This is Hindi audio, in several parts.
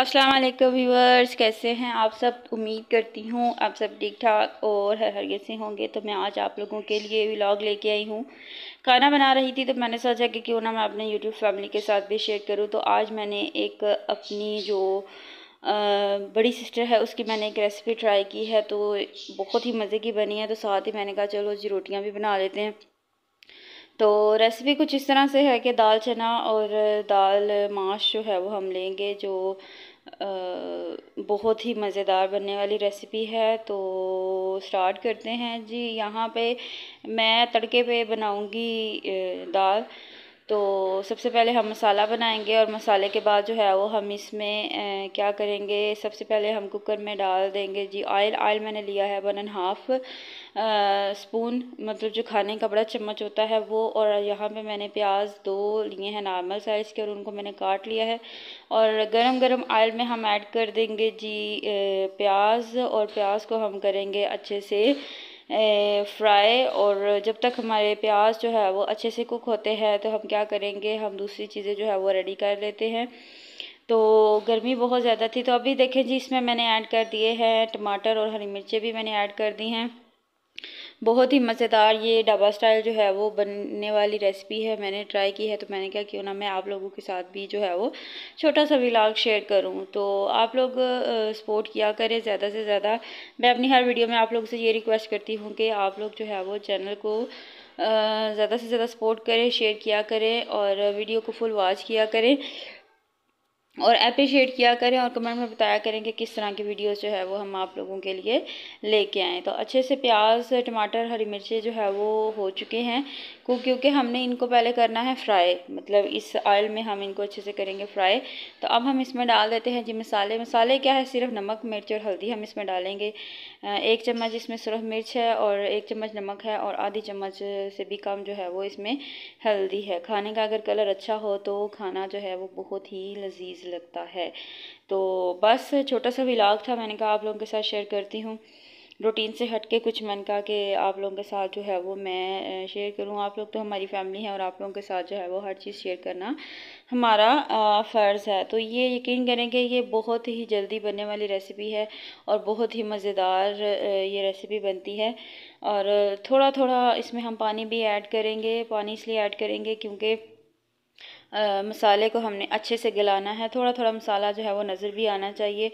अस्सलाम वालेकुम व्यूअर्स कैसे हैं आप सब उम्मीद करती हूँ आप सब ठीक ठाक और हर हर से होंगे तो मैं आज आप लोगों के लिए व्लॉग लेके आई हूँ खाना बना रही थी तो मैंने सोचा कि क्यों ना मैं अपने यूट्यूब फैमिली के साथ भी शेयर करूँ तो आज मैंने एक अपनी जो आ, बड़ी सिस्टर है उसकी मैंने एक रेसिपी ट्राई की है तो बहुत ही मज़े की बनी है तो साथ ही मैंने कहा चलो जी रोटियाँ भी बना लेते हैं तो रेसिपी कुछ इस तरह से है कि दाल चना और दाल माश जो है वो हम लेंगे जो बहुत ही मज़ेदार बनने वाली रेसिपी है तो स्टार्ट करते हैं जी यहाँ पे मैं तड़के पे बनाऊँगी दाल तो सबसे पहले हम मसाला बनाएंगे और मसाले के बाद जो है वो हम इसमें क्या करेंगे सबसे पहले हम कुकर में डाल देंगे जी ऑयल ऑयल मैंने लिया है वन एंड हाफ स्पून मतलब जो खाने का बड़ा चम्मच होता है वो और यहाँ पे मैंने प्याज दो लिए हैं नॉर्मल साइज़ के और उनको मैंने काट लिया है और गरम गरम ऑयल में हम ऐड कर देंगे जी प्याज और प्याज को हम करेंगे अच्छे से फ्राई और जब तक हमारे प्याज जो है वो अच्छे से कुक होते हैं तो हम क्या करेंगे हम दूसरी चीज़ें जो है वो रेडी कर लेते हैं तो गर्मी बहुत ज़्यादा थी तो अभी देखें जी इसमें मैंने ऐड कर दिए हैं टमाटर और हरी मिर्चें भी मैंने ऐड कर दी हैं बहुत ही मज़ेदार ये डबा स्टाइल जो है वो बनने वाली रेसिपी है मैंने ट्राई की है तो मैंने क्या क्यों ना मैं आप लोगों के साथ भी जो है वो छोटा सा विलाग शेयर करूँ तो आप लोग सपोर्ट किया करें ज़्यादा से ज़्यादा मैं अपनी हर वीडियो में आप लोगों से ये रिक्वेस्ट करती हूँ कि आप लोग जो है वो चैनल को ज़्यादा से ज़्यादा सपोर्ट करें शेयर किया करें और वीडियो को फुल वॉच किया करें और अप्रिशिएट किया करें और कमेंट में बताया करें कि किस तरह की वीडियोस जो है वो हम आप लोगों के लिए लेके आएँ तो अच्छे से प्याज टमाटर हरी मिर्ची जो है वो हो चुके हैं क्योंकि हमने इनको पहले करना है फ्राई मतलब इस ऑयल में हम इनको अच्छे से करेंगे फ्राई तो अब हम इसमें डाल देते हैं जी मसाले मसाले क्या है सिर्फ नमक मिर्च और हल्दी हम इसमें डालेंगे एक चम्मच इसमें सिर्फ मिर्च है और एक चम्मच नमक है और आधी चम्मच से भी कम जो है वो इसमें हल्दी है खाने का अगर कलर अच्छा हो तो खाना जो है वो बहुत ही लजीज लगता है तो बस छोटा सा विलाग था मैंने कहा आप लोगों के साथ शेयर करती हूँ रूटीन से हट के कुछ मैंने कहा कि आप लोगों के साथ जो है वो मैं शेयर करूँ आप लोग तो हमारी फैमिली है और आप लोगों के साथ जो है वो हर चीज़ शेयर करना हमारा फ़र्ज़ है तो ये यकीन करें कि ये बहुत ही जल्दी बनने वाली रेसिपी है और बहुत ही मज़ेदार ये रेसिपी बनती है और थोड़ा थोड़ा इसमें हम पानी भी ऐड करेंगे पानी इसलिए ऐड करेंगे क्योंकि आ, मसाले को हमने अच्छे से गलाना है थोड़ा थोड़ा मसाला जो है वो नज़र भी आना चाहिए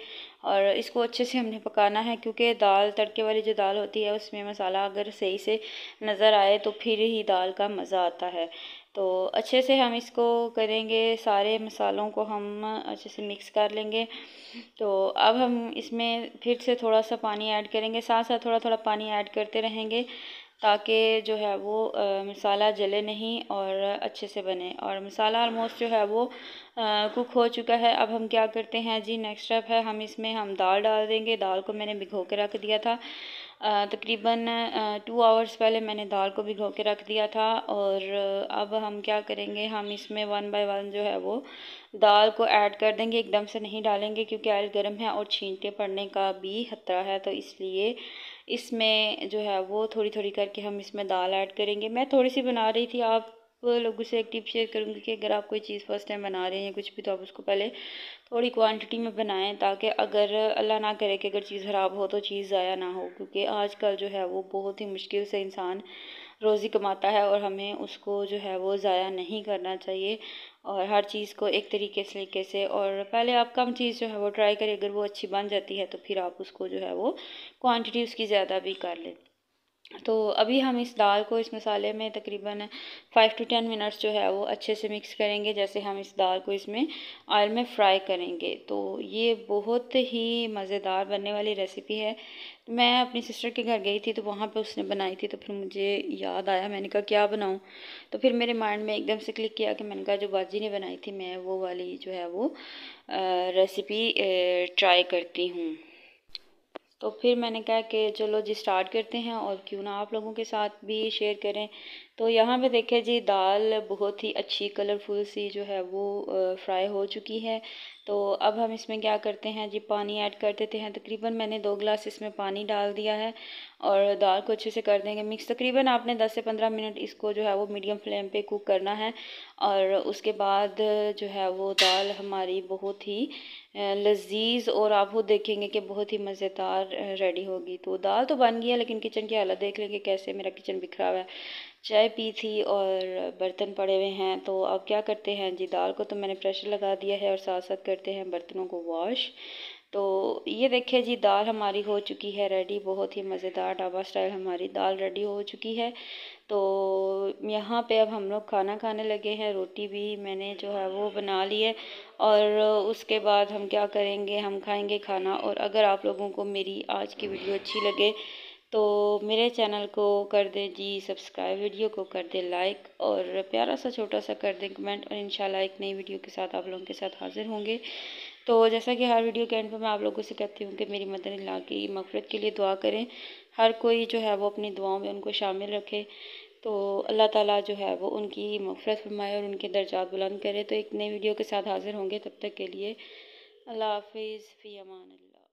और इसको अच्छे से हमने पकाना है क्योंकि दाल तड़के वाली जो दाल होती है उसमें मसाला अगर सही से नज़र आए तो फिर ही दाल का मज़ा आता है तो अच्छे से हम इसको करेंगे सारे मसालों को हम अच्छे से मिक्स कर लेंगे तो अब हम इसमें फिर से थोड़ा सा पानी ऐड करेंगे साथ साथ थोड़ा थोड़ा पानी ऐड करते रहेंगे ताकि जो है वो मसाला जले नहीं और अच्छे से बने और मसाला आलमोस्ट जो है वो कुक हो चुका है अब हम क्या करते हैं जी नेक्स्ट स्टेप है हम इसमें हम दाल डाल देंगे दाल को मैंने भिगो के रख दिया था तकरीबन टू आवर्स पहले मैंने दाल को भिगो के रख दिया था और अब हम क्या करेंगे हम इसमें वन बाय वन जो है वो दाल को ऐड कर देंगे एकदम से नहीं डालेंगे क्योंकि आयल गर्म है और छींटे पड़ने का भी खतरा है तो इसलिए इसमें जो है वो थोड़ी थोड़ी करके हम इसमें दाल ऐड करेंगे मैं थोड़ी सी बना रही थी आप वो लोगों से एक टिप शेयर करूँगी कि अगर आप कोई चीज़ फर्स्ट टाइम बना रहे हैं कुछ भी तो आप उसको पहले थोड़ी क्वांटिटी में बनाएं ताकि अगर अल्लाह ना करे कि अगर चीज़ ख़राब हो तो चीज़ ज़ाया ना हो क्योंकि आजकल जो है वो बहुत ही मुश्किल से इंसान रोज़ी कमाता है और हमें उसको जो है वो ज़ाया नहीं करना चाहिए और हर चीज़ को एक तरीके से तरीके से और पहले आप कम चीज़ जो है वो ट्राई करें अगर वो अच्छी बन जाती है तो फिर आप उसको जो है वो क्वान्टिटी उसकी ज़्यादा भी कर लें तो अभी हम इस दाल को इस मसाले में तकरीबन फ़ाइव टू टेन मिनट्स जो है वो अच्छे से मिक्स करेंगे जैसे हम इस दाल को इसमें ऑयल में फ्राई करेंगे तो ये बहुत ही मज़ेदार बनने वाली रेसिपी है मैं अपनी सिस्टर के घर गई थी तो वहाँ पे उसने बनाई थी तो फिर मुझे याद आया मैंने कहा क्या बनाऊँ तो फिर मेरे माइंड में एकदम से क्लिक किया कि मैंने कहा जो बाजी ने बनाई थी मैं वो वाली जो है वो रेसिपी ट्राई करती हूँ तो फिर मैंने कहा कि चलो जी स्टार्ट करते हैं और क्यों ना आप लोगों के साथ भी शेयर करें तो यहाँ पे देखें जी दाल बहुत ही अच्छी कलरफुल सी जो है वो फ्राई हो चुकी है तो अब हम इसमें क्या करते हैं जी पानी ऐड कर देते हैं तकरीबन मैंने दो गिलास इसमें पानी डाल दिया है और दाल को अच्छे से कर देंगे मिक्स तकरीबन आपने 10 से 15 मिनट इसको जो है वो मीडियम फ्लेम पे कुक करना है और उसके बाद जो है वो दाल हमारी बहुत ही लजीज और आप वो देखेंगे कि बहुत ही मज़ेदार रेडी होगी तो दाल तो बन गई है लेकिन किचन की हालत देख लेंगे कैसे मेरा किचन बिखरा हुआ है चाय पी थी और बर्तन पड़े हुए हैं तो अब क्या करते हैं जी दाल को तो मैंने प्रेशर लगा दिया है और साथ साथ करते हैं बर्तनों को वॉश तो ये देखिए जी दाल हमारी हो चुकी है रेडी बहुत ही मज़ेदार ढाबा स्टाइल हमारी दाल रेडी हो चुकी है तो यहाँ पे अब हम लोग खाना खाने लगे हैं रोटी भी मैंने जो है वो बना ली है और उसके बाद हम क्या करेंगे हम खाएंगे खाना और अगर आप लोगों को मेरी आज की वीडियो अच्छी लगे तो मेरे चैनल को कर दें जी सब्सक्राइब वीडियो को कर दें लाइक और प्यारा सा छोटा सा कर दें कमेंट और इंशाल्लाह एक नई वीडियो के साथ आप लोगों के साथ हाजिर होंगे तो जैसा कि हर वीडियो के एंड पर मैं आप लोगों से कहती हूँ कि मेरी मदर ला की मफरत के लिए दुआ करें हर कोई जो है वो अपनी दुआओं में उनको शामिल रखे तो अल्लाह ताला जो है वो उनकी मफरत फरमाए और उनके दर्जात बुलंद करे तो एक नई वीडियो के साथ हाज़िर होंगे तब तक के लिए अल्लाह हाफिज़ फ़ी अमान अल्लाह